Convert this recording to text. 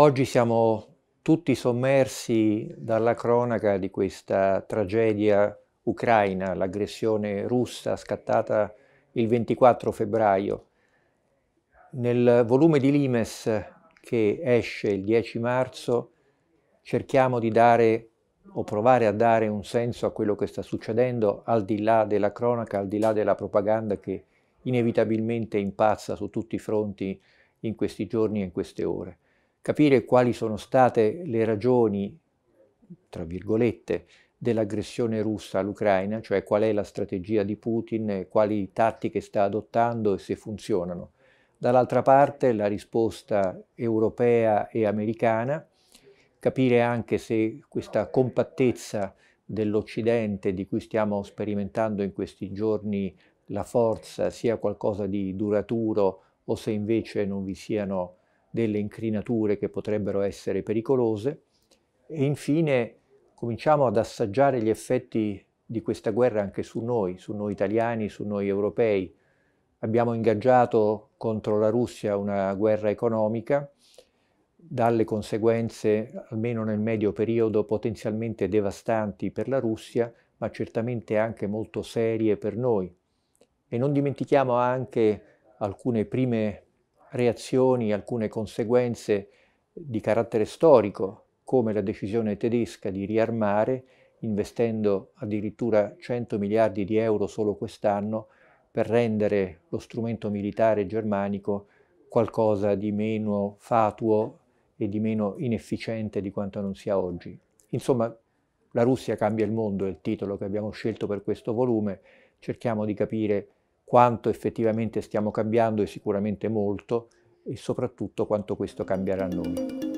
Oggi siamo tutti sommersi dalla cronaca di questa tragedia ucraina, l'aggressione russa scattata il 24 febbraio. Nel volume di Limes che esce il 10 marzo cerchiamo di dare o provare a dare un senso a quello che sta succedendo al di là della cronaca, al di là della propaganda che inevitabilmente impazza su tutti i fronti in questi giorni e in queste ore capire quali sono state le ragioni, tra virgolette, dell'aggressione russa all'Ucraina, cioè qual è la strategia di Putin, quali tattiche sta adottando e se funzionano. Dall'altra parte la risposta europea e americana, capire anche se questa compattezza dell'Occidente di cui stiamo sperimentando in questi giorni la forza sia qualcosa di duraturo o se invece non vi siano delle incrinature che potrebbero essere pericolose e infine cominciamo ad assaggiare gli effetti di questa guerra anche su noi, su noi italiani, su noi europei. Abbiamo ingaggiato contro la Russia una guerra economica dalle conseguenze, almeno nel medio periodo, potenzialmente devastanti per la Russia, ma certamente anche molto serie per noi. E non dimentichiamo anche alcune prime reazioni, alcune conseguenze di carattere storico, come la decisione tedesca di riarmare, investendo addirittura 100 miliardi di euro solo quest'anno per rendere lo strumento militare germanico qualcosa di meno fatuo e di meno inefficiente di quanto non sia oggi. Insomma, La Russia cambia il mondo è il titolo che abbiamo scelto per questo volume, cerchiamo di capire quanto effettivamente stiamo cambiando è sicuramente molto e soprattutto quanto questo cambierà noi.